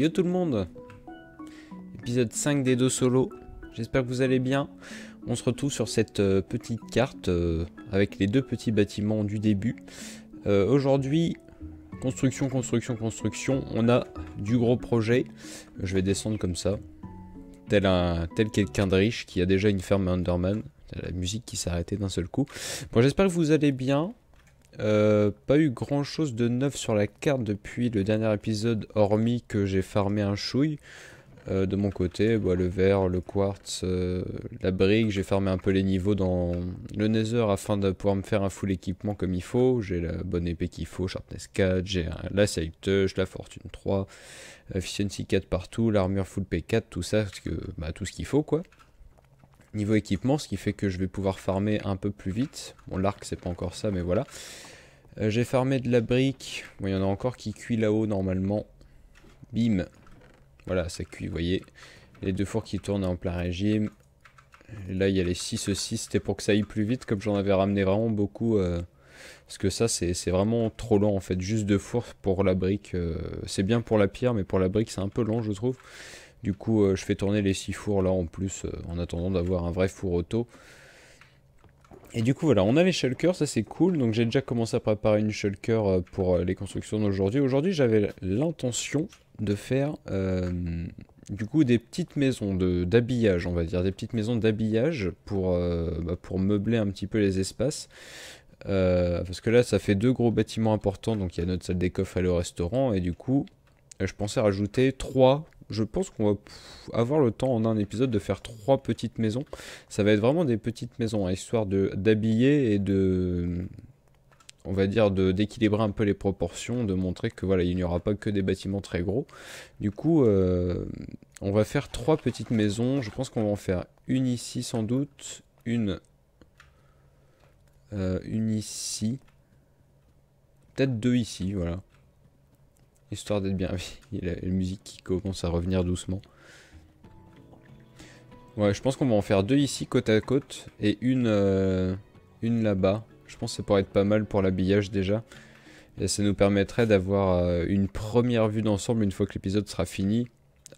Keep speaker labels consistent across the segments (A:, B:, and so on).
A: yo tout le monde Épisode 5 des deux solos. J'espère que vous allez bien. On se retrouve sur cette euh, petite carte euh, avec les deux petits bâtiments du début. Euh, aujourd'hui, construction, construction, construction. On a du gros projet. Je vais descendre comme ça. Tel, tel quelqu'un de riche qui a déjà une ferme Underman. La musique qui s'est arrêtée d'un seul coup. Bon, j'espère que vous allez bien. Euh, pas eu grand chose de neuf sur la carte depuis le dernier épisode, hormis que j'ai farmé un chouille. Euh, de mon côté, Bois bah, le verre, le quartz, euh, la brique, j'ai farmé un peu les niveaux dans le nether afin de pouvoir me faire un full équipement comme il faut. J'ai la bonne épée qu'il faut, sharpness 4, j'ai la save touch, la fortune 3, efficiency 4 partout, l'armure full P4, tout ça, que, bah, tout ce qu'il faut quoi niveau équipement, ce qui fait que je vais pouvoir farmer un peu plus vite. Bon, l'arc, c'est pas encore ça, mais voilà. Euh, j'ai farmé de la brique. Bon, il y en a encore qui cuit là-haut, normalement. Bim. Voilà, ça cuit, vous voyez. Les deux fours qui tournent en plein régime. là, il y a les 6 aussi. E C'était pour que ça aille plus vite, comme j'en avais ramené vraiment beaucoup. Euh, parce que ça, c'est vraiment trop lent, en fait. Juste deux fours pour la brique. Euh, c'est bien pour la pierre, mais pour la brique, c'est un peu long, je trouve. Du coup, euh, je fais tourner les six fours là en plus, euh, en attendant d'avoir un vrai four auto. Et du coup, voilà, on a les shulkers, ça c'est cool. Donc j'ai déjà commencé à préparer une shulker euh, pour les constructions d'aujourd'hui. Aujourd'hui, j'avais l'intention de faire du coup des petites maisons d'habillage, on va dire, des petites maisons d'habillage pour, bah, pour meubler un petit peu les espaces. parce que là ça fait deux gros bâtiments importants, donc il y a notre salle des coffres et le restaurant, et du coup je pensais rajouter trois je pense qu'on va avoir le temps en un épisode de faire trois petites maisons. Ça va être vraiment des petites maisons, à hein, histoire d'habiller et de on va dire d'équilibrer un peu les proportions, de montrer que voilà, il n'y aura pas que des bâtiments très gros. Du coup, euh, on va faire trois petites maisons. Je pense qu'on va en faire une ici sans doute, une, euh, une ici, peut-être deux ici, voilà histoire d'être bien. Il y a la, musique qui commence à revenir doucement. Ouais, je pense qu'on va en faire deux ici, côte à côte, et une, euh, une là-bas. Je pense que ça pourrait être pas mal pour l'habillage déjà. Et ça nous permettrait d'avoir euh, une première vue d'ensemble une fois que l'épisode sera fini,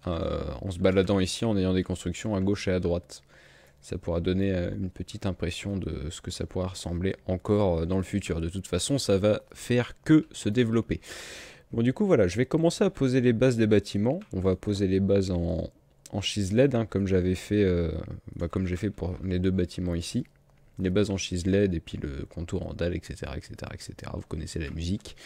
A: euh, en se baladant ici, en ayant des constructions à gauche et à droite. Ça pourra donner une petite impression de ce que ça pourra ressembler encore dans le futur. De toute façon, ça va faire que se développer. Bon, du coup, voilà, je vais commencer à poser les bases des bâtiments. On va poser les bases en, en hein, comme j'avais fait, euh, bah, comme j'ai fait pour les deux bâtiments ici. Les bases en LED et puis le contour en dalle, etc., etc., etc. Vous connaissez la musique.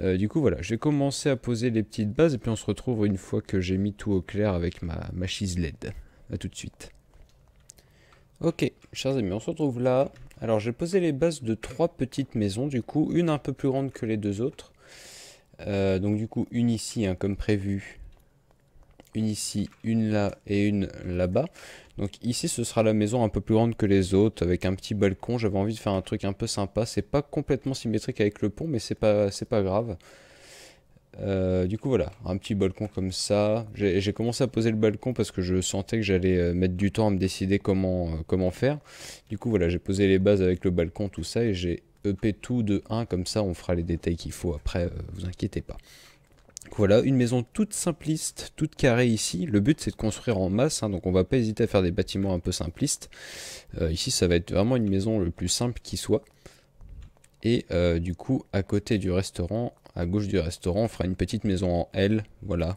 A: Euh, du coup, voilà, je vais commencer à poser les petites bases et puis on se retrouve une fois que j'ai mis tout au clair avec ma, ma LED. A tout de suite. Ok, chers amis, on se retrouve là. Alors, j'ai posé les bases de trois petites maisons, du coup, une un peu plus grande que les deux autres. Euh, donc du coup, une ici, hein, comme prévu. Une ici, une là et une là-bas. Donc ici, ce sera la maison un peu plus grande que les autres, avec un petit balcon. J'avais envie de faire un truc un peu sympa. C'est pas complètement symétrique avec le pont, mais c'est pas, pas grave. Euh, du coup voilà, un petit balcon comme ça. J'ai commencé à poser le balcon parce que je sentais que j'allais euh, mettre du temps à me décider comment, comment faire. Du coup voilà, j'ai posé les bases avec le balcon, tout ça, et j'ai E p tout de 1, comme ça on fera les détails qu'il faut après, euh, vous inquiétez pas. voilà, une maison toute simpliste, toute carrée ici. Le but c'est de construire en masse, hein, donc on va pas hésiter à faire des bâtiments un peu simplistes. Euh, ici ça va être vraiment une maison le plus simple qui soit. Et euh, du coup, à côté du restaurant, à gauche du restaurant, on fera une petite maison en L, voilà.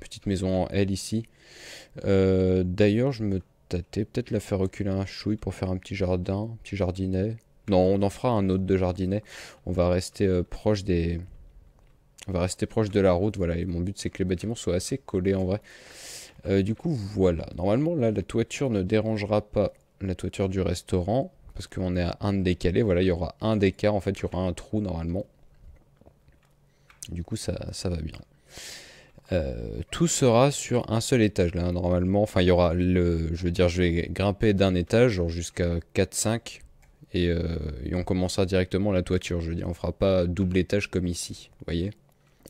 A: Petite maison en L ici. D'ailleurs, je me peut-être la faire reculer un chouille pour faire un petit jardin, petit jardinet. Non, on en fera un autre de jardinet. On va rester euh, proche des... va rester proche de la route, voilà. Et mon but, c'est que les bâtiments soient assez collés, en vrai. Euh, du coup, voilà. Normalement, là, la toiture ne dérangera pas la toiture du restaurant. Parce qu'on est à un décalé. Voilà, il y aura un d'écart. En fait, il y aura un trou, normalement. Du coup, ça, ça va bien. Euh, tout sera sur un seul étage là hein. normalement enfin il y aura le je veux dire je vais grimper d'un étage genre jusqu'à 4 5 euh, et, on commencera directement la toiture je veux dire on fera pas double étage comme ici vous voyez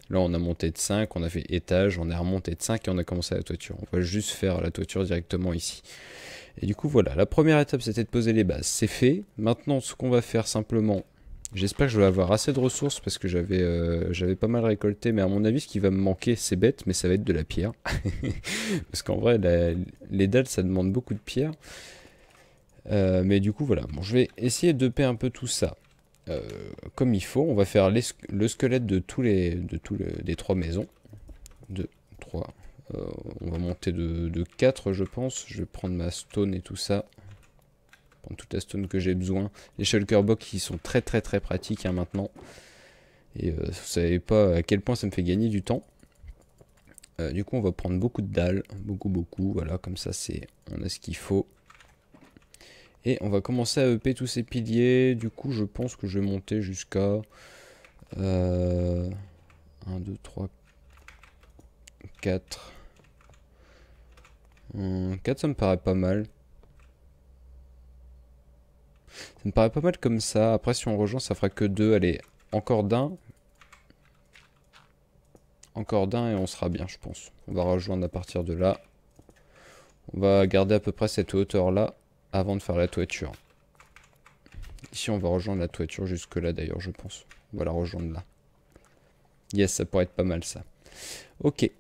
A: là on a monté de 5 on a fait étage on est remonté de 5 et on a commencé la toiture on va juste faire la toiture directement ici et du coup voilà la première étape c'était de poser les bases c'est fait maintenant ce qu'on va faire simplement J'espère que je vais avoir assez de ressources parce que j'avais euh, j'avais pas mal récolté, mais à mon avis, ce qui va me manquer, c'est bête, mais ça va être de la pierre. parce qu'en vrai, les dalles, ça demande beaucoup de pierre. Euh, mais du coup, voilà. Bon, je vais essayer de payer un peu tout ça euh, comme il faut. On va faire le squelette de tous les tous les, des trois maisons. Deux, trois. on va monter de, de 4, je pense. Je vais prendre ma stone et tout ça tout toute la stone que j'ai besoin. Les shulker box qui sont très très très pratiques hein, maintenant. Et euh, vous savez pas à quel point ça me fait gagner du temps. Euh, du coup on va prendre beaucoup de dalles, beaucoup beaucoup, voilà comme ça c'est on a ce qu'il faut. Et on va commencer à EP tous ces piliers, du coup je pense que je vais monter jusqu'à 1, 2, 3, 4. 4 ça me paraît pas mal. Ça me paraît pas mal comme ça. Après, si on rejoint, ça fera que deux. Allez, encore d'un. Encore d'un et on sera bien, je pense. On va rejoindre à partir de là. On va garder à peu près cette hauteur-là avant de faire la toiture. Ici, on va rejoindre la toiture jusque-là, d'ailleurs, je pense. On va la rejoindre là. Yes, ça pourrait être pas mal, ça. Ok.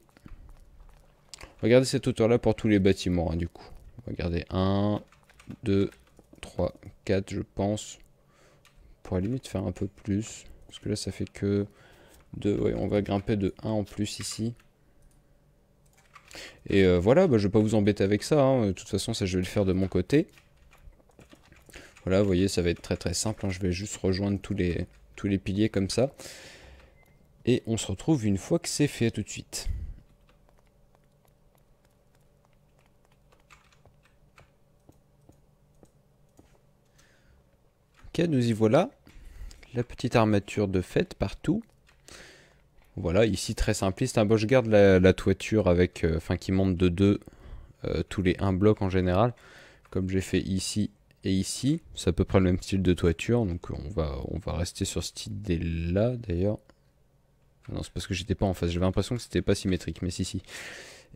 A: Regardez cette hauteur-là pour tous les bâtiments, hein, du coup. Regardez, 1, 2, 3, je pense. pour la limite faire un peu plus. Parce que là, ça fait que 2. Ouais, on va grimper de 1 en plus ici. Et euh, voilà, bah, je vais pas vous embêter avec ça. Hein. De toute façon, ça, je vais le faire de mon côté. Voilà, vous voyez, ça va être très très simple. Hein. Je vais juste rejoindre tous les, tous les piliers comme ça. Et on se retrouve une fois que c'est fait tout de suite. nous y voilà. La petite armature de fête partout. Voilà, ici très simpliste. un hein. je garde la, toiture avec, euh, enfin qui monte de 2 euh, tous les 1 bloc en général. Comme j'ai fait ici et ici. C'est à peu près le même style de toiture. Donc on va, on va rester sur cette idée-là d'ailleurs. non, c'est parce que j'étais pas en face. J'avais l'impression que c'était pas symétrique, mais si, si.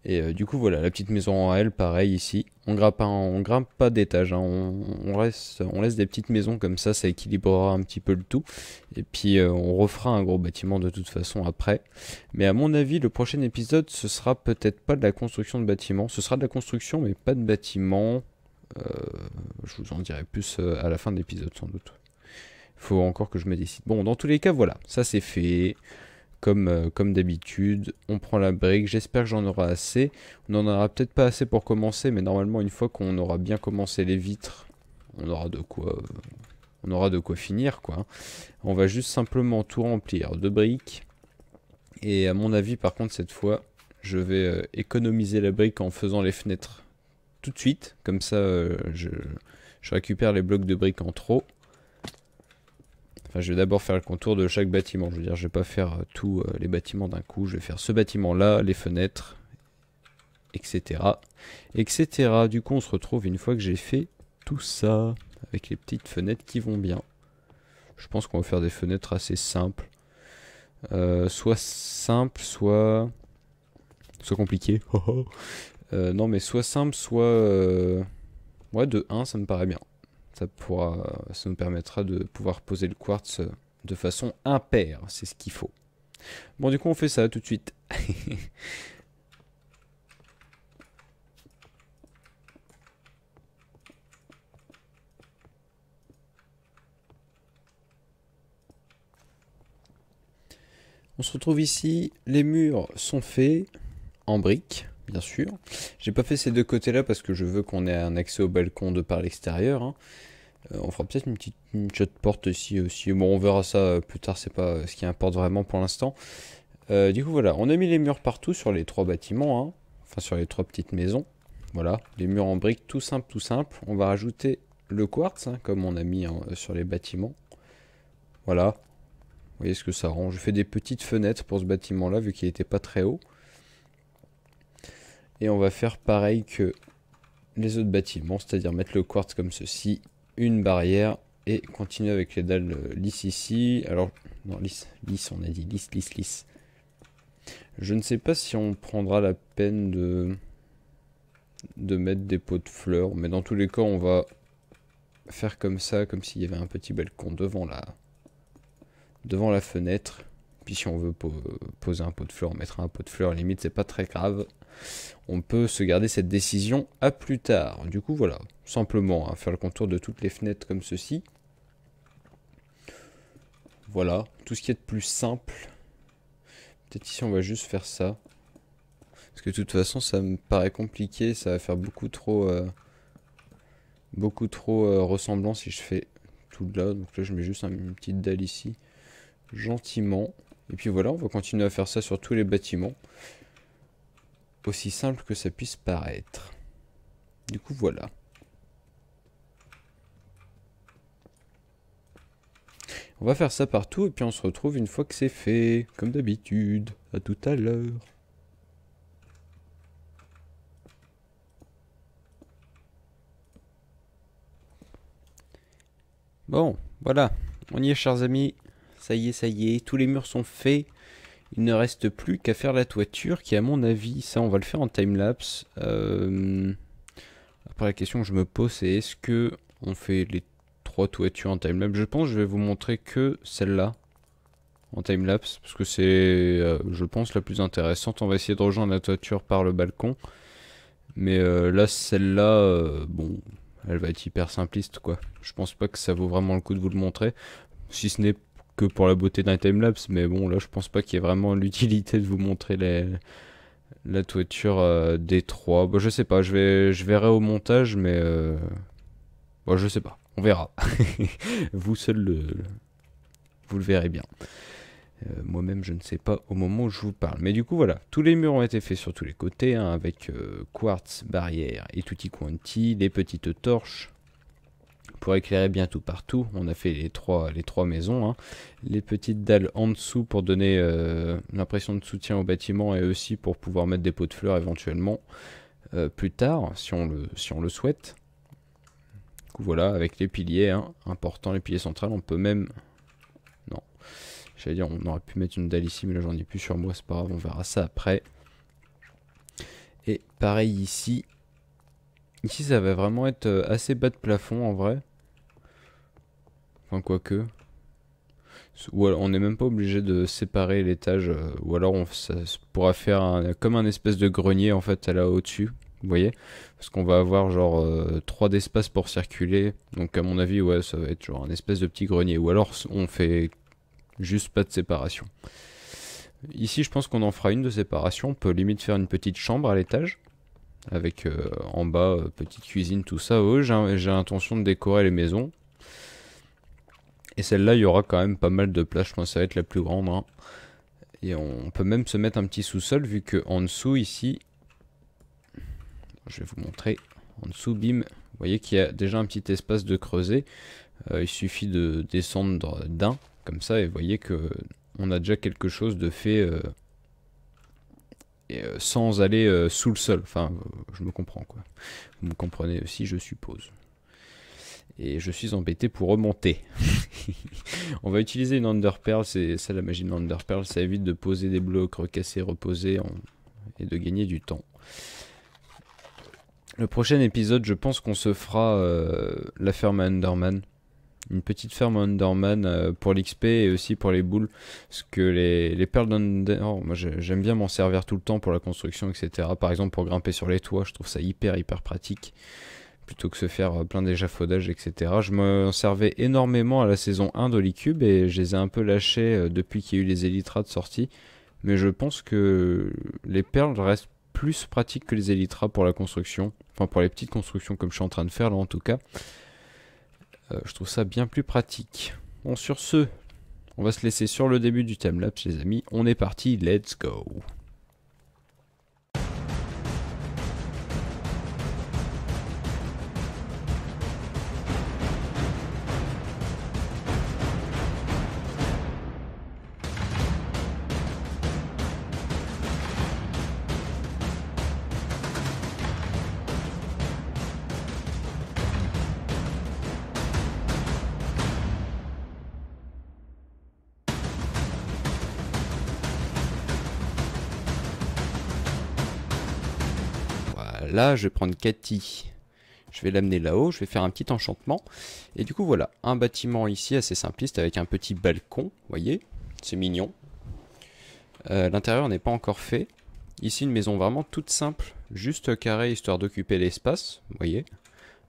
A: Et euh, du coup, voilà, la petite maison en L, pareil ici. On grimpe, grimpe pas d'étage, hein. on, laisse des petites maisons comme ça, ça équilibrera un petit peu le tout. Et puis euh, on refera un gros bâtiment de toute façon après. Mais à mon avis, le prochain épisode, ce sera peut-être pas de la construction de bâtiments. Ce sera de la construction, mais pas de bâtiment, euh, je vous en dirai plus à la fin de l'épisode sans doute. Faut encore que je me décide. Bon, dans tous les cas, voilà, ça c'est fait. Euh, comme, d'habitude, on prend la brique, j'espère que j'en aura assez. On n'en aura peut-être pas assez pour commencer, mais normalement une fois qu'on aura bien commencé les vitres, on aura de quoi... on aura de quoi finir quoi. On va juste simplement tout remplir de briques. Et à mon avis par contre cette fois, je vais euh, économiser la brique en faisant les fenêtres tout de suite. Comme ça euh, je récupère les blocs de briques en trop je vais d'abord faire le contour de chaque bâtiment. Je veux dire, je vais pas faire euh, tous euh, les bâtiments d'un coup. Je vais faire ce bâtiment-là, les fenêtres, etc. Etc. Du coup, on se retrouve une fois que j'ai fait tout ça. Avec les petites fenêtres qui vont bien. Je pense qu'on va faire des fenêtres assez simples. Euh, soit simples, soit... Soit compliquées. non, mais soit simple, soit... Ouais, de 1, ça me paraît bien. Ça, nous permettra de pouvoir poser le quartz de façon impair. c'est ce qu'il faut. Bon, du coup, on fait ça tout de suite. on se retrouve ici, les murs sont faits en briques bien sûr. J'ai pas fait ces deux côtés-là parce que je veux qu'on ait un accès au balcon de par l'extérieur. Hein. Euh, on fera peut-être une petite porte ici aussi. Bon, on verra ça euh, plus tard, c'est pas euh, ce qui importe vraiment pour l'instant. du coup, voilà, on a mis les murs partout sur les trois bâtiments, hein. enfin sur les trois petites maisons. Voilà, les murs en briques, tout simple, tout simple. On va rajouter le quartz, hein, comme on a mis sur les bâtiments. Voilà, vous voyez ce que ça rend. Je fais des petites fenêtres pour ce bâtiment-là, vu qu'il était pas très haut. Et on va faire pareil que les autres bâtiments, c'est-à-dire mettre le quartz comme ceci, une barrière et continuer avec les dalles euh, lisses ici. Alors, non, lisse, lisse, on a dit lisse, lisse, lisse. Je ne sais pas si on prendra la peine de, de mettre des pots de fleurs, mais dans tous les cas, on va faire comme ça, comme s'il y avait un petit balcon devant la, devant la fenêtre. Puis si on veut poser un pot de fleurs, on mettra un pot de fleurs, limite, c'est pas très grave on peut se garder cette décision à plus tard. Du coup, voilà, simplement, hein, faire le contour de toutes les fenêtres comme ceci. Voilà, tout ce qui est de plus simple. Peut-être ici, on va juste faire ça. Parce que de toute façon, ça me paraît compliqué, ça va faire beaucoup trop... Euh, beaucoup trop euh, ressemblant si je fais tout de là. Donc là, je mets juste une petite dalle ici, gentiment. Et puis voilà, on va continuer à faire ça sur tous les bâtiments. Aussi simple que ça puisse paraître. Du coup, voilà. On va faire ça partout et puis on se retrouve une fois que c'est fait, comme d'habitude. À tout à l'heure. Bon, voilà. On y est, chers amis. Ça y est, ça y est. Tous les murs sont faits. Il ne reste plus qu'à faire la toiture qui à mon avis, ça on va le faire en time lapse. Euh, après la question que je me pose c'est est-ce que on fait les trois toitures en timelapse Je pense que je vais vous montrer que celle-là en lapse, parce que c'est euh, je pense la plus intéressante. On va essayer de rejoindre la toiture par le balcon. Mais euh, là celle-là, bon, elle va être hyper simpliste quoi. Je pense pas que ça vaut vraiment le coup de vous le montrer. Si ce n'est pour la beauté d'un timelapse, mais bon, là, je pense pas qu'il y ait vraiment l'utilité de vous montrer la toiture euh, des trois. Bon, bah, je sais pas, je, vais, je verrai au montage, mais. Euh, bah, je sais pas, on verra. vous seul le, vous le verrez bien. Euh, moi-même, je ne sais pas au moment où je vous parle. Mais du coup, voilà, tous les murs ont été faits sur tous les côtés, hein, avec quartz, barrière et tutti quanti, des petites torches, pour éclairer bien tout partout. On a fait les trois, les trois maisons. Hein. Les petites dalles en dessous pour donner euh, l'impression de soutien au bâtiment et aussi pour pouvoir mettre des pots de fleurs éventuellement euh, plus tard, si on le, si on le souhaite. voilà, avec les piliers, hein, importants, les piliers centrales, on peut même... Non, j'allais dire, on aurait pu mettre une dalle ici, mais là j'en ai plus sur moi, c'est pas grave, on verra ça après. Et pareil ici, Ici, ça va vraiment être euh, assez bas de plafond en vrai. Enfin, quoique. Ou on n'est même pas obligé de séparer l'étage. Euh, ou alors, on pourra faire comme un espèce de grenier, en fait, là au-dessus. Vous voyez Parce qu'on va avoir genre euh, trois 3 d'espace pour circuler. Donc, à mon avis, ouais, ça va être genre un espèce de petit grenier. Ou alors, on fait juste pas de séparation. Ici, je pense qu'on en fera une de séparation. On peut limite faire une petite chambre à l'étage avec euh, en bas petite cuisine, tout ça. Oh, j'ai l'intention de décorer les maisons. Et celle-là, il y aura quand même pas mal de place. Je pense que ça va être la plus grande. Hein. Et on peut même se mettre un petit sous-sol vu que en dessous ici, je vais vous montrer, en dessous, bim, vous voyez qu'il y a déjà un petit espace de creuser. Euh, il suffit de descendre d'un, comme ça, et vous voyez que on a déjà quelque chose de fait euh, euh, sans aller sous le sol. Enfin, je me comprends quoi. Vous me comprenez aussi, je suppose et je suis embêté pour remonter. on va utiliser une underpearl, c'est ça la magie de l'underpearl, ça évite de poser des blocs, recasser, reposer et de gagner du temps. Le prochain épisode, je pense qu'on se fera euh, la ferme à Underman. Une petite ferme Underman euh, pour l'XP et aussi pour les boules. Parce que les, les perles d'Under... Oh, moi j'aime bien m'en servir tout le temps pour la construction, etc. Par exemple pour grimper sur les toits, je trouve ça hyper hyper pratique plutôt que se faire euh, plein d'échafaudages, etc. Je m'en servais énormément à la saison 1 l'icube et je les ai un peu lâchés euh, depuis qu'il y a eu les Elytras de sortie. Mais je pense que les perles restent plus pratiques que les Elytras pour la construction. Enfin, pour les petites constructions comme je suis en train de faire là en tout cas. Euh, je trouve ça bien plus pratique. Bon, sur ce, on va se laisser sur le début du timelapse, les amis. On est parti, let's go! Là, je vais prendre Cathy. Je vais l'amener là-haut, je vais faire un petit enchantement. Et du coup, voilà, un bâtiment ici assez simpliste avec un petit balcon, Vous voyez C'est mignon. Euh, l'intérieur n'est pas encore fait. Ici, une maison vraiment toute simple, juste carrée, histoire d'occuper l'espace, Vous voyez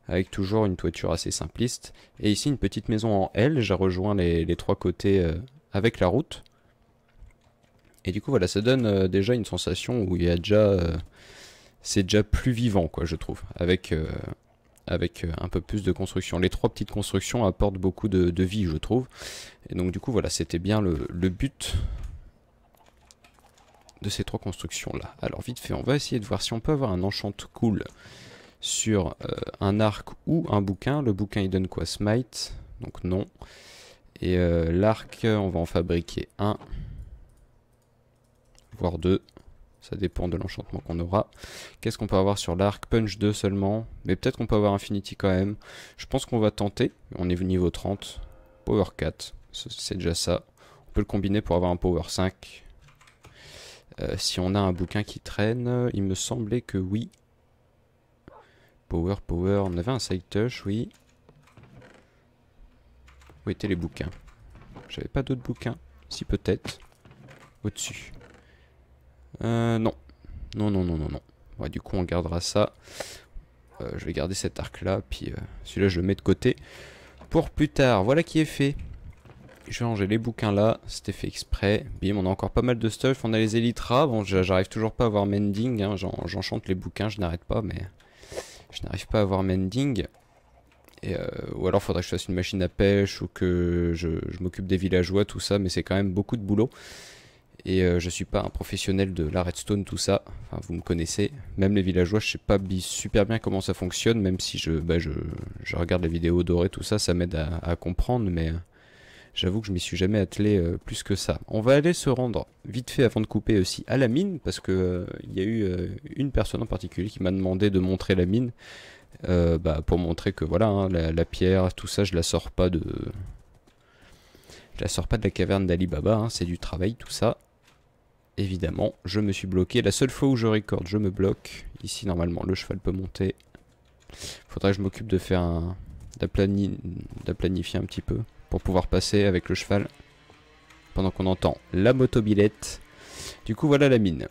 A: Avec toujours une toiture assez simpliste. Et ici, une petite maison en L, j'ai rejoint les, trois côtés euh, avec la route. Et du coup, voilà, ça donne euh, déjà une sensation où il y a déjà c'est déjà plus vivant, quoi, je trouve, avec, euh, avec euh, un peu plus de construction. Les trois petites constructions apportent beaucoup de, de vie, je trouve. Et donc, du coup, voilà, c'était bien le, but de ces trois constructions-là. Alors, vite fait, on va essayer de voir si on peut avoir un enchant cool sur euh, un arc ou un bouquin. Le bouquin, il donne quoi Smite Donc, non. Et l'arc, on va en fabriquer un, voire deux ça dépend de l'enchantement qu'on aura. Qu'est-ce qu'on peut avoir sur l'arc Punch 2 seulement, mais peut-être qu'on peut avoir Infinity quand même. Je pense qu'on va tenter, on est au niveau 30, Power 4, c'est déjà ça. On peut le combiner pour avoir un Power 5. Euh, si on a un bouquin qui traîne, il me semblait que oui. Power, Power, on avait un Side Touch, oui. Où étaient les bouquins J'avais pas d'autres bouquins, si peut-être. Au-dessus. Euh, non. Non, non, non, non, non. Ouais, du coup, on gardera ça. Euh, je vais garder cet arc-là, puis euh, celui-là, je le mets de côté pour plus tard. Voilà qui est fait. Je vais ranger les bouquins là, c'était fait exprès. Bim, on a encore pas mal de stuff. On a les élytras, Bon, j'arrive toujours pas à voir Mending. Hein. J'enchante les bouquins, je n'arrête pas, mais je n'arrive pas à voir Mending. Et euh, ou alors faudrait que je fasse une machine à pêche ou que je m'occupe des villageois, tout ça, mais c'est quand même beaucoup de boulot. Et euh, je suis pas un professionnel de la redstone, tout ça. Enfin, vous me connaissez. Même les villageois, je sais pas super bien comment ça fonctionne, même si je, bah, je, regarde les vidéos dorées, tout ça, ça m'aide à, comprendre, mais euh, j'avoue que je m'y suis jamais attelé euh, plus que ça. On va aller se rendre vite fait avant de couper aussi à la mine, parce que il y a eu une personne en particulier qui m'a demandé de montrer la mine, bah, pour montrer que voilà, hein, la, pierre, tout ça, je la sors pas de... Je la sors pas de la caverne d'Ali Baba, hein, c'est du travail tout ça évidemment, je me suis bloqué. La seule fois où je recorde, je me bloque. Ici, normalement, le cheval peut monter. Faudrait que je m'occupe de faire un... d'aplanifier un petit peu pour pouvoir passer avec le cheval pendant qu'on entend la motobillette. Du coup, voilà la mine.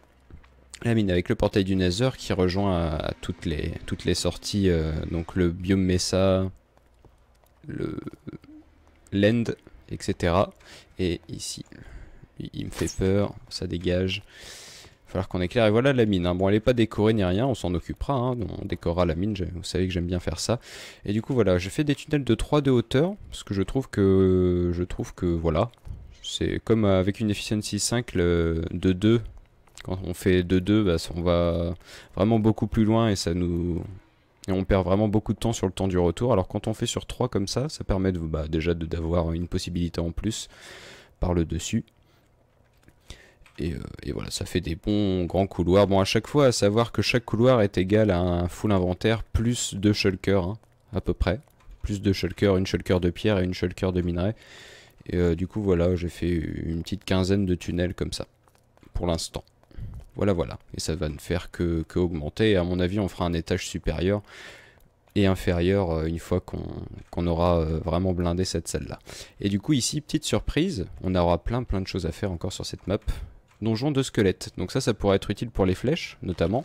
A: La mine avec le portail du Nether qui rejoint à, toutes, les, toutes les sorties, euh, donc le biome Mesa, le l'End, etc. Et ici, il, me fait peur, ça dégage. Il va falloir qu'on éclaire. Et voilà la mine. Hein. Bon, elle n'est pas décorée ni rien, on s'en occupera. Hein. On décorera la mine, vous savez que j'aime bien faire ça. Et du coup, voilà, je fais des tunnels de 3 de hauteur, parce que je trouve que, je trouve que voilà, c'est comme avec une efficiency 5 euh, de 2. Quand on fait 2-2, bah, on va vraiment beaucoup plus loin et ça nous, et on perd vraiment beaucoup de temps sur le temps du retour. Alors quand on fait sur 3 comme ça, ça permet de, bah, déjà d'avoir une possibilité en plus par le dessus. Euh, et, voilà, ça fait des bons grands couloirs. Bon, à chaque fois, à savoir que chaque couloir est égal à un full inventaire plus deux shulkers, hein, à peu près. Plus deux shulkers, une shulker de pierre et une shulker de minerai. Et euh, du coup, voilà, j'ai fait une petite quinzaine de tunnels comme ça, pour l'instant. Voilà, voilà. Et ça va ne faire que, augmenter. Et à mon avis, on fera un étage supérieur et inférieur euh, une fois qu'on aura vraiment blindé cette salle-là. Et du coup, ici, petite surprise, on aura plein plein de choses à faire encore sur cette map donjon de squelette. Donc ça, ça pourrait être utile pour les flèches, notamment.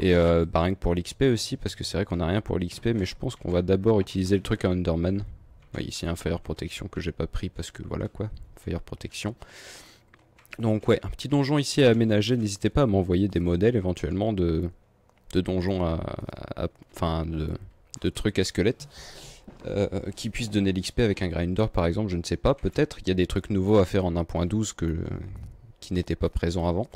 A: Et euh, bah, rien que pour l'XP aussi, parce que c'est vrai qu'on n'a rien pour l'XP, mais je pense qu'on va d'abord utiliser le truc à Underman. ici, un Fire Protection que j'ai pas pris, parce que voilà quoi, Fire Protection. Donc ouais, un petit donjon ici à aménager, n'hésitez pas à m'envoyer des modèles éventuellement de, de donjons à... enfin, de, trucs à squelette. Euh, qui puissent donner l'XP avec un grinder par exemple, je ne sais pas, peut-être. Il y a des trucs nouveaux à faire en 1.12 que, qui n'étaient pas présent avant.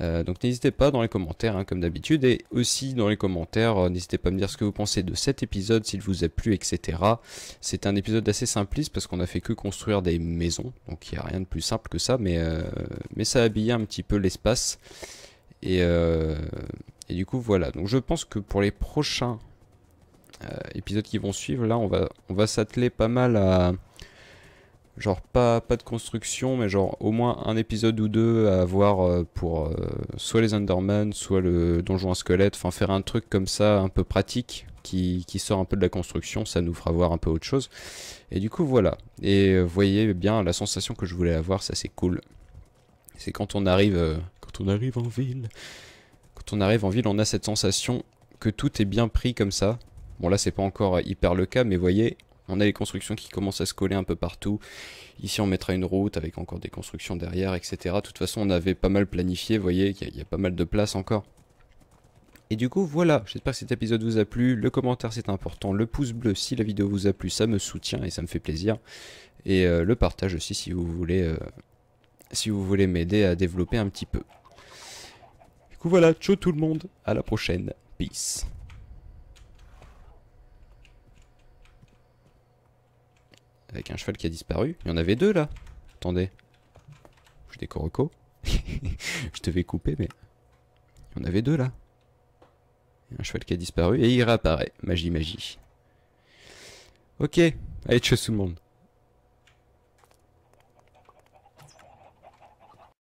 A: Euh, donc n'hésitez pas dans les commentaires, hein, comme d'habitude, et aussi dans les commentaires, euh, n'hésitez pas à me dire ce que vous pensez de cet épisode, s'il vous a plu, etc. C'est un épisode assez simpliste parce qu'on a fait que construire des maisons, donc il n'y a rien de plus simple que ça, mais, euh, mais ça habille un petit peu l'espace. Et, et, du coup voilà, donc je pense que pour les prochains épisodes qui vont suivre, là on va, on va s'atteler pas mal à genre pas, pas de construction, mais genre au moins un épisode ou deux à avoir euh, pour euh, soit les Underman, soit le donjon en squelette, enfin faire un truc comme ça un peu pratique qui, sort un peu de la construction, ça nous fera voir un peu autre chose. Et du coup voilà, et euh, vous voyez bien la sensation que je voulais avoir, ça c'est cool. C'est quand on arrive, quand on arrive en ville, quand on arrive en ville, on a cette sensation que tout est bien pris comme ça. Bon là c'est pas encore hyper le cas, mais voyez, on a les constructions qui commencent à se coller un peu partout. Ici, on mettra une route avec encore des constructions derrière, etc. De toute façon, on avait pas mal planifié, vous voyez, il y, a pas mal de place encore. Et du coup, voilà, j'espère que cet épisode vous a plu. Le commentaire, c'est important. Le pouce bleu, si la vidéo vous a plu, ça me soutient et ça me fait plaisir. Et euh, le partage aussi, si vous voulez, euh, si vous voulez m'aider à développer un petit peu. Du coup, voilà, ciao tout le monde, à la prochaine. Peace. Avec un cheval qui a disparu. Il y en avait deux là. Attendez. Je des je je devais couper, mais. Il y en avait deux là. Un cheval qui a disparu et il réapparaît. Magie, magie. Ok. Allez, tchuss tout le monde.